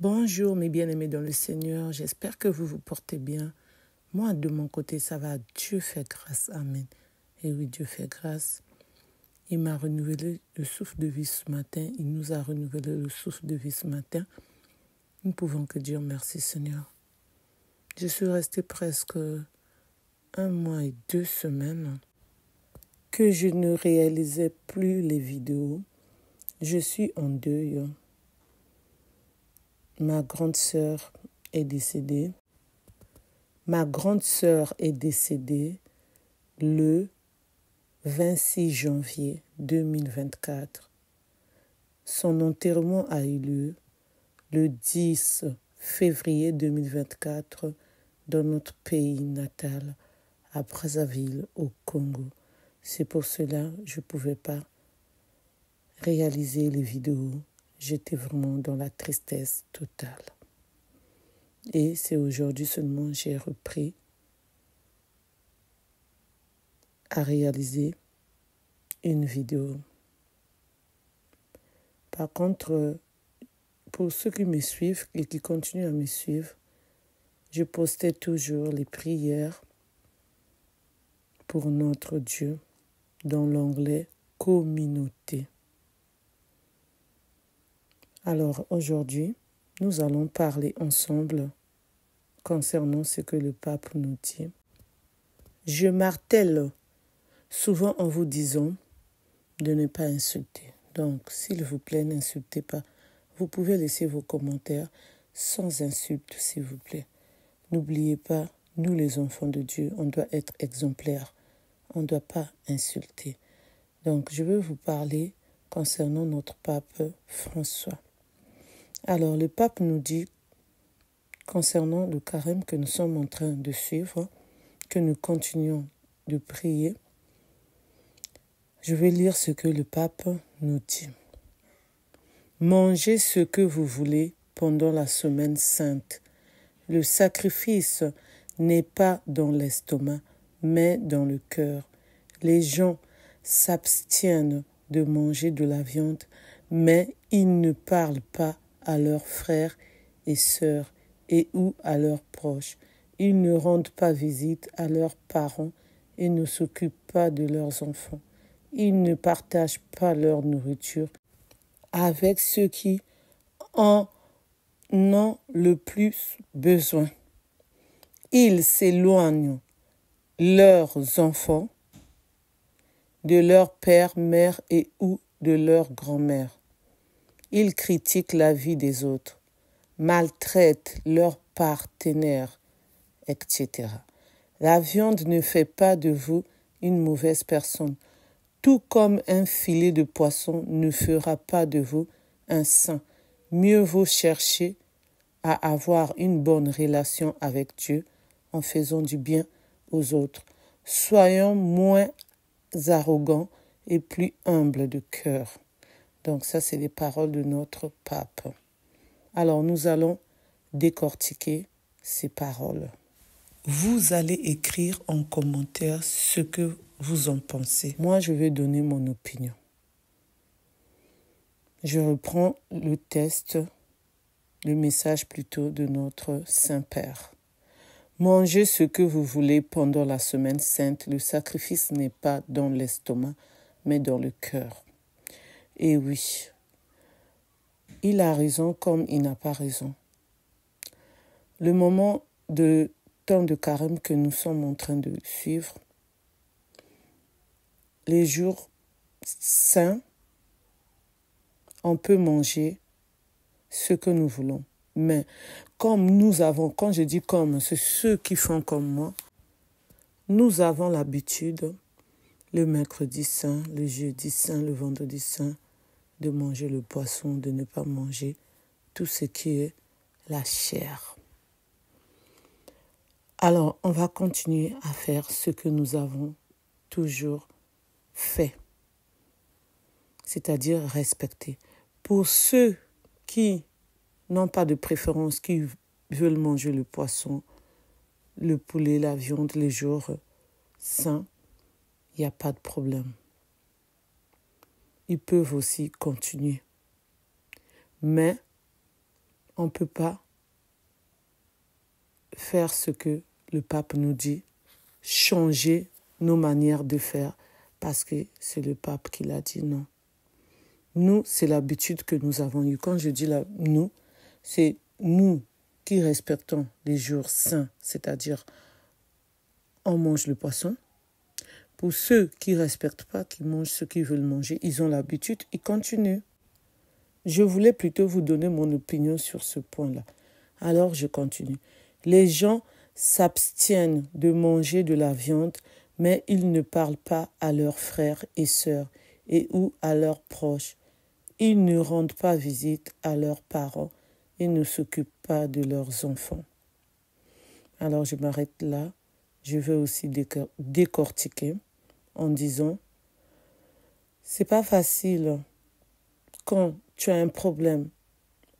Bonjour mes bien-aimés dans le Seigneur, j'espère que vous vous portez bien. Moi, de mon côté, ça va. Dieu fait grâce. Amen. Et oui, Dieu fait grâce. Il m'a renouvelé le souffle de vie ce matin. Il nous a renouvelé le souffle de vie ce matin. Nous ne pouvons que dire merci Seigneur. Je suis restée presque un mois et deux semaines que je ne réalisais plus les vidéos. Je suis en deuil ma grande sœur est décédée. Ma grande est décédée le 26 janvier 2024. Son enterrement a eu lieu le 10 février 2024 dans notre pays natal, à Brazzaville, au Congo. C'est pour cela que je ne pouvais pas réaliser les vidéos J'étais vraiment dans la tristesse totale. Et c'est aujourd'hui seulement que j'ai repris à réaliser une vidéo. Par contre, pour ceux qui me suivent et qui continuent à me suivre, je postais toujours les prières pour notre Dieu dans l'anglais « communauté. Alors aujourd'hui, nous allons parler ensemble concernant ce que le pape nous dit. Je martèle souvent en vous disant de ne pas insulter. Donc, s'il vous plaît, n'insultez pas. Vous pouvez laisser vos commentaires sans insulte, s'il vous plaît. N'oubliez pas, nous les enfants de Dieu, on doit être exemplaires. On ne doit pas insulter. Donc, je veux vous parler concernant notre pape François. Alors le pape nous dit, concernant le carême que nous sommes en train de suivre, que nous continuons de prier, je vais lire ce que le pape nous dit. Mangez ce que vous voulez pendant la semaine sainte. Le sacrifice n'est pas dans l'estomac, mais dans le cœur. Les gens s'abstiennent de manger de la viande, mais ils ne parlent pas à leurs frères et sœurs et ou à leurs proches. Ils ne rendent pas visite à leurs parents et ne s'occupent pas de leurs enfants. Ils ne partagent pas leur nourriture avec ceux qui en ont le plus besoin. Ils s'éloignent leurs enfants de leur père, mère et ou de leur grand-mère ils critiquent la vie des autres, maltraitent leurs partenaires, etc. La viande ne fait pas de vous une mauvaise personne, tout comme un filet de poisson ne fera pas de vous un saint. Mieux vaut chercher à avoir une bonne relation avec Dieu en faisant du bien aux autres. Soyons moins arrogants et plus humbles de cœur. Donc ça, c'est les paroles de notre pape. Alors nous allons décortiquer ces paroles. Vous allez écrire en commentaire ce que vous en pensez. Moi, je vais donner mon opinion. Je reprends le test, le message plutôt de notre Saint-Père. Mangez ce que vous voulez pendant la semaine sainte. Le sacrifice n'est pas dans l'estomac, mais dans le cœur. Et eh oui, il a raison comme il n'a pas raison. Le moment de temps de carême que nous sommes en train de suivre, les jours saints, on peut manger ce que nous voulons. Mais comme nous avons, quand je dis comme, c'est ceux qui font comme moi, nous avons l'habitude le mercredi saint, le jeudi saint, le vendredi saint, de manger le poisson, de ne pas manger tout ce qui est la chair. Alors, on va continuer à faire ce que nous avons toujours fait, c'est-à-dire respecter. Pour ceux qui n'ont pas de préférence, qui veulent manger le poisson, le poulet, la viande, les jours saints, il n'y a pas de problème. Ils peuvent aussi continuer. Mais on ne peut pas faire ce que le pape nous dit, changer nos manières de faire, parce que c'est le pape qui l'a dit non. Nous, c'est l'habitude que nous avons eue. Quand je dis la, nous, c'est nous qui respectons les jours saints, c'est-à-dire on mange le poisson, pour ceux qui ne respectent pas, qui mangent ce qu'ils veulent manger, ils ont l'habitude, ils continuent. Je voulais plutôt vous donner mon opinion sur ce point-là. Alors je continue. Les gens s'abstiennent de manger de la viande, mais ils ne parlent pas à leurs frères et sœurs et ou à leurs proches. Ils ne rendent pas visite à leurs parents et ne s'occupent pas de leurs enfants. Alors je m'arrête là je veux aussi décortiquer en disant c'est pas facile quand tu as un problème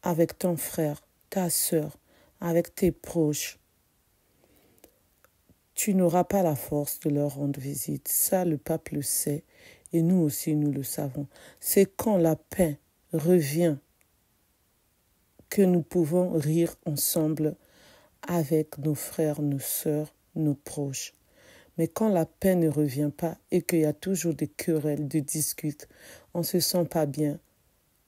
avec ton frère, ta soeur, avec tes proches. Tu n'auras pas la force de leur rendre visite. Ça, le pape le sait. Et nous aussi, nous le savons. C'est quand la paix revient que nous pouvons rire ensemble avec nos frères, nos sœurs, nos proches. Mais quand la paix ne revient pas et qu'il y a toujours des querelles, des disputes, on ne se sent pas bien,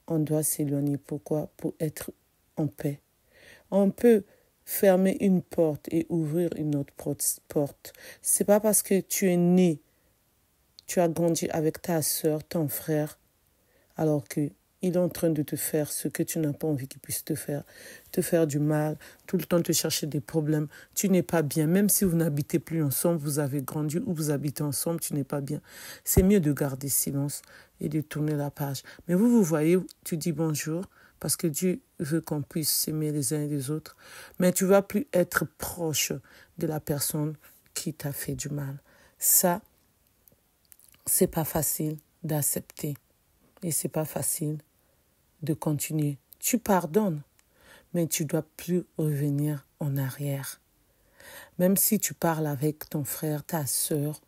on doit s'éloigner. Pourquoi Pour être en paix. On peut fermer une porte et ouvrir une autre porte. C'est pas parce que tu es né, tu as grandi avec ta soeur, ton frère, alors que il est en train de te faire ce que tu n'as pas envie qu'il puisse te faire, te faire du mal, tout le temps te chercher des problèmes. Tu n'es pas bien, même si vous n'habitez plus ensemble, vous avez grandi ou vous habitez ensemble, tu n'es pas bien. C'est mieux de garder silence et de tourner la page. Mais vous, vous voyez, tu dis bonjour parce que Dieu veut qu'on puisse s'aimer les uns et les autres. Mais tu vas plus être proche de la personne qui t'a fait du mal. Ça, c'est pas facile d'accepter et c'est pas facile de continuer. Tu pardonnes, mais tu dois plus revenir en arrière. Même si tu parles avec ton frère, ta sœur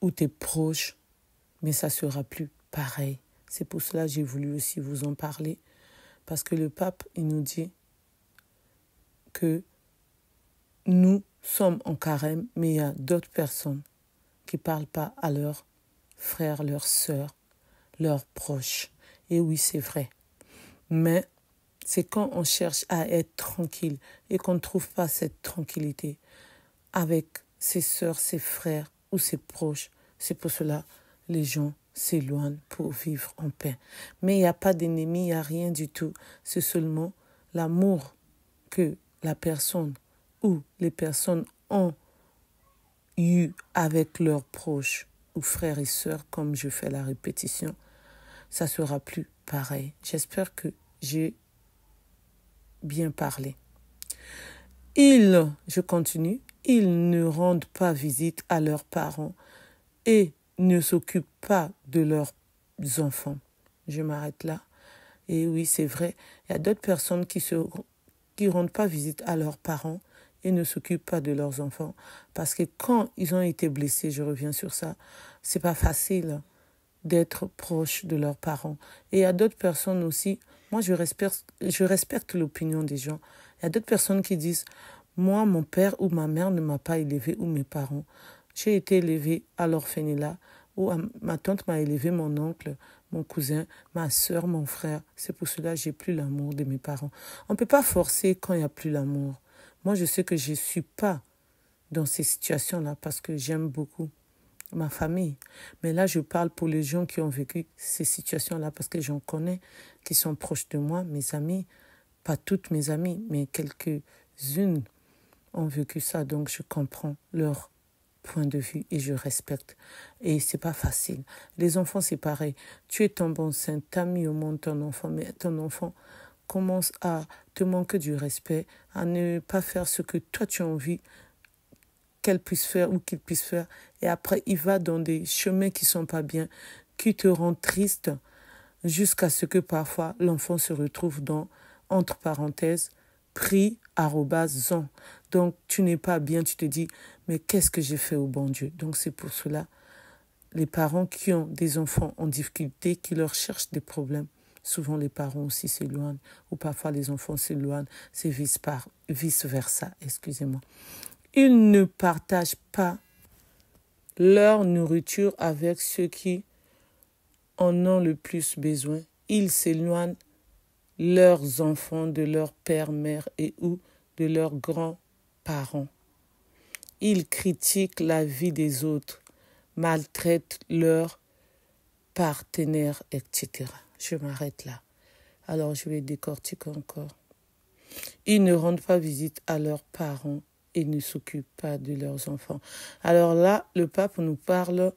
ou tes proches, mais ça sera plus pareil. C'est pour cela que j'ai voulu aussi vous en parler parce que le pape il nous dit que nous sommes en carême, mais il y a d'autres personnes qui parlent pas à leurs frères, leurs sœurs, leurs proches. Et oui, c'est vrai. Mais c'est quand on cherche à être tranquille et qu'on ne trouve pas cette tranquillité avec ses sœurs, ses frères ou ses proches. C'est pour cela les gens s'éloignent pour vivre en paix. Mais il n'y a pas d'ennemi, il n'y a rien du tout. C'est seulement l'amour que la personne ou les personnes ont eu avec leurs proches ou frères et sœurs, comme je fais la répétition, ça sera plus pareil. J'espère que j'ai bien parlé. Ils, je continue, ils ne rendent pas visite à leurs parents et ne s'occupent pas de leurs enfants. Je m'arrête là. Et oui, c'est vrai, il y a d'autres personnes qui ne qui rendent pas visite à leurs parents et ne s'occupent pas de leurs enfants. Parce que quand ils ont été blessés, je reviens sur ça, c'est pas facile d'être proche de leurs parents. Et il y a d'autres personnes aussi, moi je respecte, je respecte l'opinion des gens. Il y a d'autres personnes qui disent, moi mon père ou ma mère ne m'a pas élevé ou mes parents. J'ai été élevé à l'orphelinat où ma tante m'a élevé, mon oncle, mon cousin, ma soeur, mon frère. C'est pour cela que j'ai plus l'amour de mes parents. On ne peut pas forcer quand il n'y a plus l'amour. Moi je sais que je ne suis pas dans ces situations-là parce que j'aime beaucoup ma famille. Mais là, je parle pour les gens qui ont vécu ces situations-là, parce que j'en connais, qui sont proches de moi, mes amis, pas toutes mes amies, mais quelques-unes ont vécu ça, donc je comprends leur point de vue et je respecte. Et c'est pas facile. Les enfants, c'est pareil. Tu es ton bon t'as mis au monde ton enfant, mais ton enfant commence à te manquer du respect, à ne pas faire ce que toi tu as envie qu'elle puisse faire ou qu'il puisse faire. Et après, il va dans des chemins qui sont pas bien, qui te rendent triste, jusqu'à ce que parfois l'enfant se retrouve dans, entre parenthèses, prix zon. Donc, tu n'es pas bien, tu te dis, mais qu'est-ce que j'ai fait au bon Dieu Donc, c'est pour cela, les parents qui ont des enfants en difficulté, qui leur cherchent des problèmes, souvent les parents aussi s'éloignent, ou parfois les enfants s'éloignent, c'est vice-versa, excusez-moi. Ils ne partagent pas leur nourriture avec ceux qui en ont le plus besoin. Ils s'éloignent leurs enfants de leurs pères, mères et ou de leurs grands-parents. Ils critiquent la vie des autres, maltraitent leurs partenaires, etc. Je m'arrête là. Alors je vais décortiquer encore. Ils ne rendent pas visite à leurs parents ils ne s'occupent pas de leurs enfants. Alors là, le pape nous parle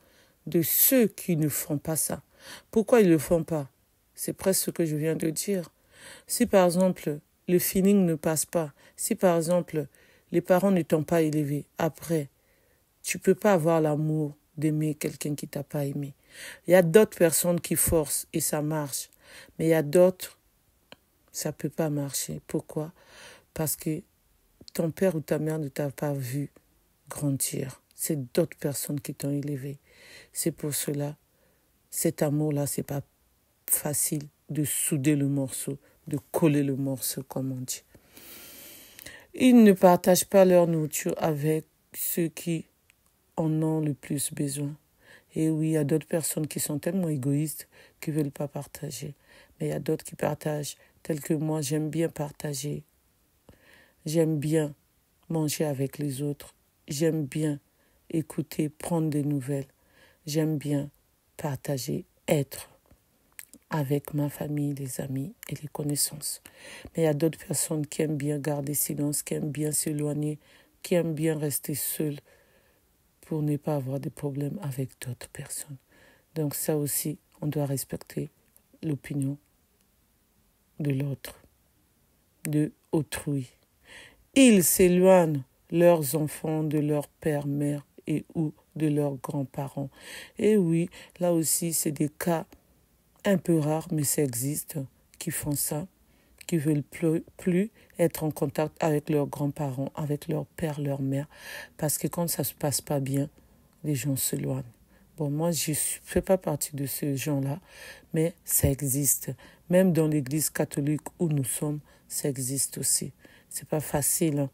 de ceux qui ne font pas ça. Pourquoi ils ne le font pas C'est presque ce que je viens de dire. Si par exemple le feeling ne passe pas, si par exemple les parents ne t'ont pas élevé, après, tu peux pas avoir l'amour d'aimer quelqu'un qui t'a pas aimé. Il y a d'autres personnes qui forcent et ça marche, mais il y a d'autres, ça peut pas marcher. Pourquoi Parce que ton père ou ta mère ne t'a pas vu grandir. C'est d'autres personnes qui t'ont élevé. C'est pour cela, cet amour-là, c'est pas facile de souder le morceau, de coller le morceau, comme on dit. Ils ne partagent pas leur nourriture avec ceux qui en ont le plus besoin. Et oui, il y a d'autres personnes qui sont tellement égoïstes qu'ils ne veulent pas partager. Mais il y a d'autres qui partagent, tels que moi, j'aime bien partager. J'aime bien manger avec les autres. J'aime bien écouter, prendre des nouvelles. J'aime bien partager, être avec ma famille, les amis et les connaissances. Mais il y a d'autres personnes qui aiment bien garder silence, qui aiment bien s'éloigner, qui aiment bien rester seule pour ne pas avoir des problèmes avec d'autres personnes. Donc ça aussi, on doit respecter l'opinion de l'autre, de autrui. Ils s'éloignent, leurs enfants, de leur père, mère et ou de leurs grands-parents. Et oui, là aussi, c'est des cas un peu rares, mais ça existe, qui font ça, qui veulent plus, être en contact avec leurs grands-parents, avec leur père, leur mère, parce que quand ça ne se passe pas bien, les gens s'éloignent. Bon, moi, je ne fais pas partie de ces gens là mais ça existe. Même dans l'Église catholique où nous sommes, ça existe aussi c'est pas facile. Hein.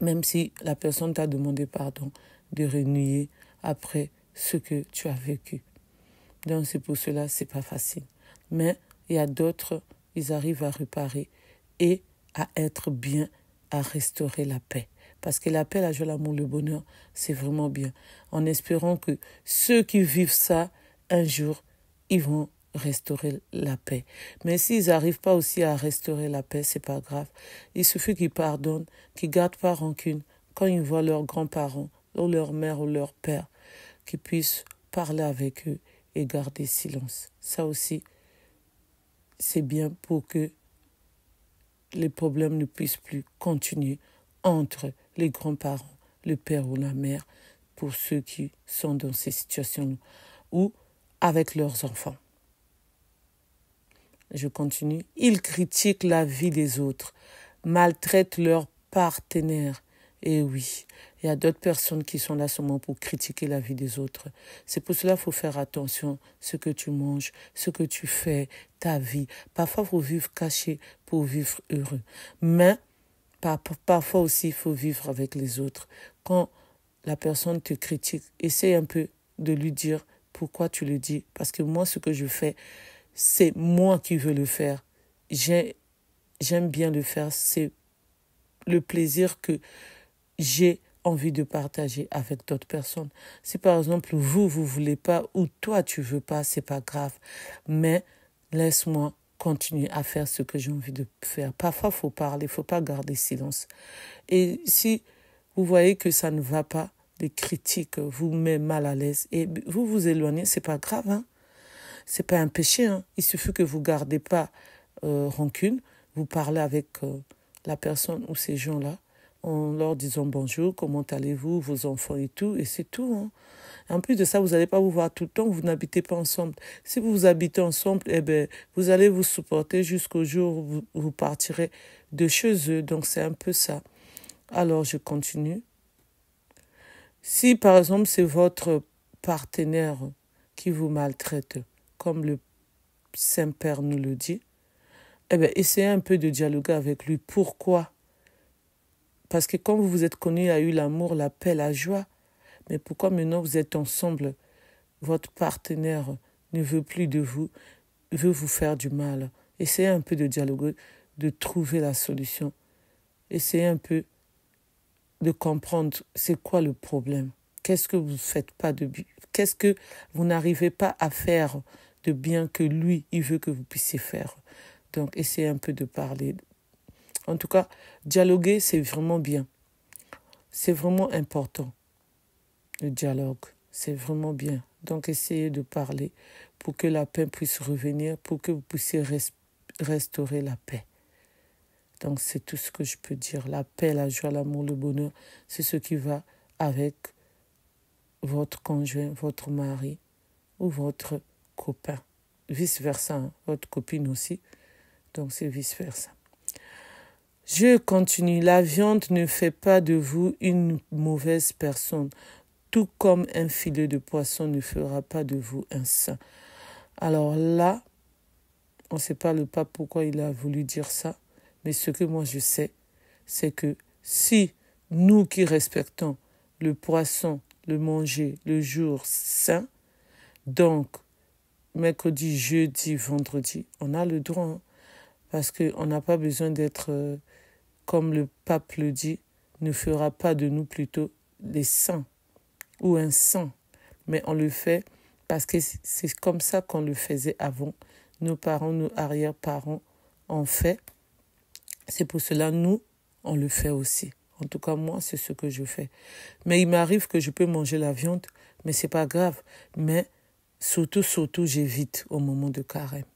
Même si la personne t'a demandé pardon, de renouer après ce que tu as vécu. Donc c'est pour cela, c'est pas facile. Mais il y a d'autres, ils arrivent à réparer et à être bien, à restaurer la paix. Parce que la paix, la joie, l'amour, le bonheur, c'est vraiment bien. En espérant que ceux qui vivent ça, un jour, ils vont restaurer la paix. Mais s'ils n'arrivent pas aussi à restaurer la paix, c'est pas grave. Il suffit qu'ils pardonnent, qu'ils gardent pas rancune quand ils voient leurs grands-parents ou leur mère ou leur père, qu'ils puissent parler avec eux et garder silence. Ça aussi, c'est bien pour que les problèmes ne puissent plus continuer entre les grands-parents, le père ou la mère, pour ceux qui sont dans ces situations ou avec leurs enfants. Je continue. Ils critiquent la vie des autres, maltraitent leurs partenaires. Et oui, il y a d'autres personnes qui sont là seulement pour critiquer la vie des autres. C'est pour cela qu'il faut faire attention. Ce que tu manges, ce que tu fais, ta vie. Parfois, il faut vivre caché pour vivre heureux. Mais parfois aussi, il faut vivre avec les autres. Quand la personne te critique, essaie un peu de lui dire pourquoi tu le dis. Parce que moi, ce que je fais, c'est moi qui veux le faire. J'aime bien le faire. C'est le plaisir que j'ai envie de partager avec d'autres personnes. Si par exemple vous, vous voulez pas ou toi tu veux pas, c'est pas grave. Mais laisse-moi continuer à faire ce que j'ai envie de faire. Parfois, faut parler, il faut pas garder silence. Et si vous voyez que ça ne va pas, les critiques vous met mal à l'aise et vous vous éloignez, c'est pas grave, hein c'est pas un péché. Hein. Il suffit que vous gardez pas euh, rancune. Vous parlez avec euh, la personne ou ces gens-là en leur disant bonjour, comment allez-vous, vos enfants et tout, et c'est tout. Hein. En plus de ça, vous n'allez pas vous voir tout le temps, vous n'habitez pas ensemble. Si vous vous habitez ensemble, eh ben, vous allez vous supporter jusqu'au jour où vous partirez de chez eux. Donc c'est un peu ça. Alors je continue. Si par exemple c'est votre partenaire qui vous maltraite, comme le Saint-Père nous le dit, eh ben, essayez un peu de dialoguer avec lui. Pourquoi Parce que quand vous vous êtes connus, il y a eu l'amour, la paix, la joie. Mais pourquoi maintenant vous êtes ensemble Votre partenaire ne veut plus de vous, veut vous faire du mal. Essayez un peu de dialoguer, de trouver la solution. Essayez un peu de comprendre c'est quoi le problème. Qu'est-ce que vous faites pas de Qu'est-ce que vous n'arrivez pas à faire de bien que lui, il veut que vous puissiez faire. Donc, essayez un peu de parler. En tout cas, dialoguer, c'est vraiment bien. C'est vraiment important. Le dialogue, c'est vraiment bien. Donc, essayez de parler pour que la paix puisse revenir, pour que vous puissiez restaurer la paix. Donc, c'est tout ce que je peux dire. La paix, la joie, l'amour, le bonheur, c'est ce qui va avec votre conjoint, votre mari ou votre copain. Vice-versa, votre hein. copine aussi. Donc c'est vice-versa. Je continue. La viande ne fait pas de vous une mauvaise personne, tout comme un filet de poisson ne fera pas de vous un saint. Alors là, on ne sait pas le pape pourquoi il a voulu dire ça, mais ce que moi je sais, c'est que si nous qui respectons le poisson, le manger, le jour saint, donc mercredi, jeudi, vendredi, on a le droit. Hein, parce qu'on n'a pas besoin d'être, euh, comme le pape le dit, ne fera pas de nous plutôt des saints ou un saint. Mais on le fait parce que c'est comme ça qu'on le faisait avant. Nos parents, nos arrière-parents ont fait. C'est pour cela, nous, on le fait aussi. En tout cas, moi, c'est ce que je fais. Mais il m'arrive que je peux manger la viande, mais c'est pas grave. Mais Surtout, surtout, j'évite au moment de carême.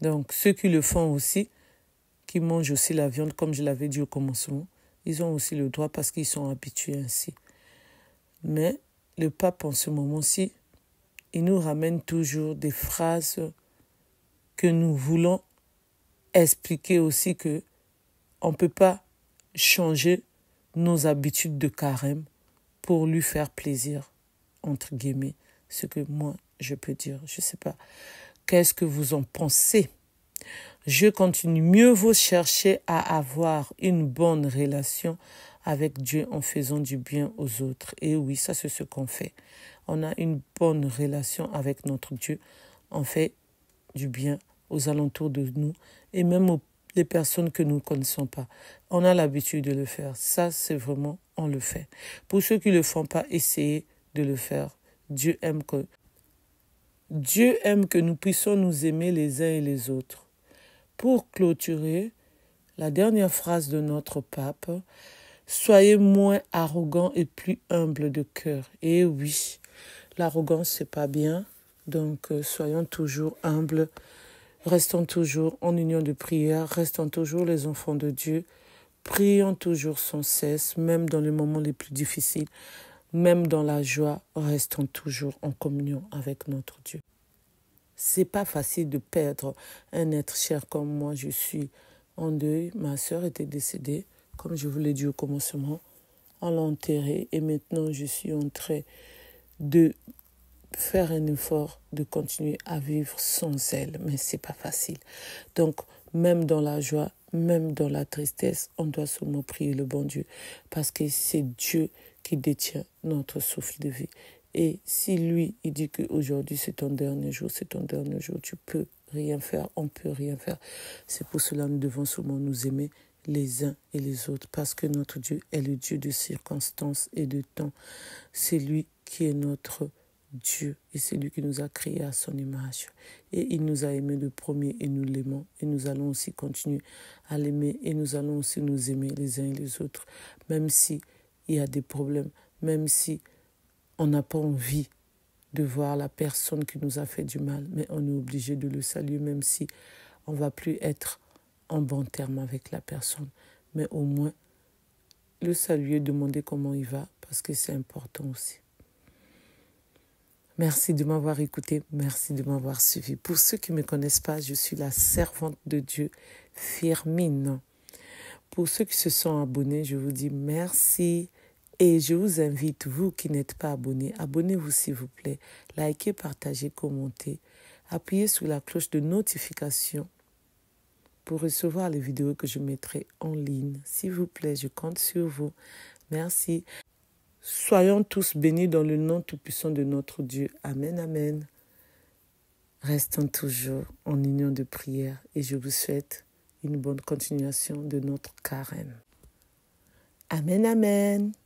Donc, ceux qui le font aussi, qui mangent aussi la viande, comme je l'avais dit au commencement, ils ont aussi le droit parce qu'ils sont habitués ainsi. Mais le pape, en ce moment-ci, il nous ramène toujours des phrases que nous voulons expliquer aussi que on ne peut pas changer nos habitudes de carême pour lui faire plaisir, entre guillemets, ce que moi je peux dire. Je ne sais pas. Qu'est-ce que vous en pensez Je continue. Mieux vaut chercher à avoir une bonne relation avec Dieu en faisant du bien aux autres. Et oui, ça c'est ce qu'on fait. On a une bonne relation avec notre Dieu. On fait du bien aux alentours de nous et même aux personnes que nous ne connaissons pas. On a l'habitude de le faire. Ça, c'est vraiment, on le fait. Pour ceux qui ne le font pas, essayez de le faire. Dieu aime que Dieu aime que nous puissions nous aimer les uns et les autres. Pour clôturer, la dernière phrase de notre pape, Soyez moins arrogants et plus humbles de cœur. Et oui, l'arrogance, c'est pas bien. Donc, euh, soyons toujours humbles. Restons toujours en union de prière. Restons toujours les enfants de Dieu. Prions toujours sans cesse, même dans les moments les plus difficiles. Même dans la joie, restons toujours en communion avec notre Dieu. C'est pas facile de perdre un être cher comme moi. Je suis en deuil. Ma sœur était décédée, comme je vous l'ai dit au commencement. On l'a enterrée et maintenant je suis en train de faire un effort de continuer à vivre sans elle, mais c'est pas facile. Donc, même dans la joie, même dans la tristesse, on doit seulement prier le bon Dieu, parce que c'est Dieu qui détient notre souffle de vie. Et si lui, il dit qu'aujourd'hui c'est ton dernier jour, c'est ton dernier jour, tu peux rien faire, on peut rien faire. C'est pour cela que nous devons souvent nous aimer les uns et les autres, parce que notre Dieu est le Dieu de circonstances et de temps. C'est lui qui est notre Dieu et c'est lui qui nous a créés à son image. Et il nous a aimés le premier et nous l'aimons. Et nous allons aussi continuer à l'aimer et nous allons aussi nous aimer les uns et les autres, même si il y a des problèmes, même si on n'a pas envie de voir la personne qui nous a fait du mal, mais on est obligé de le saluer, même si on va plus être en bon terme avec la personne. Mais au moins, le saluer, demander comment il va, parce que c'est important aussi. Merci de m'avoir écouté, merci de m'avoir suivi. Pour ceux qui ne me connaissent pas, je suis la servante de Dieu, Firmine. Pour ceux qui se sont abonnés, je vous dis merci. Et je vous invite, vous qui n'êtes pas abonnés, abonnez-vous s'il vous plaît. Likez, partagez, commentez. Appuyez sur la cloche de notification pour recevoir les vidéos que je mettrai en ligne. S'il vous plaît, je compte sur vous. Merci. Soyons tous bénis dans le nom tout-puissant de notre Dieu. Amen, amen. Restons toujours en union de prière et je vous souhaite une bonne continuation de notre carême. Amen, amen.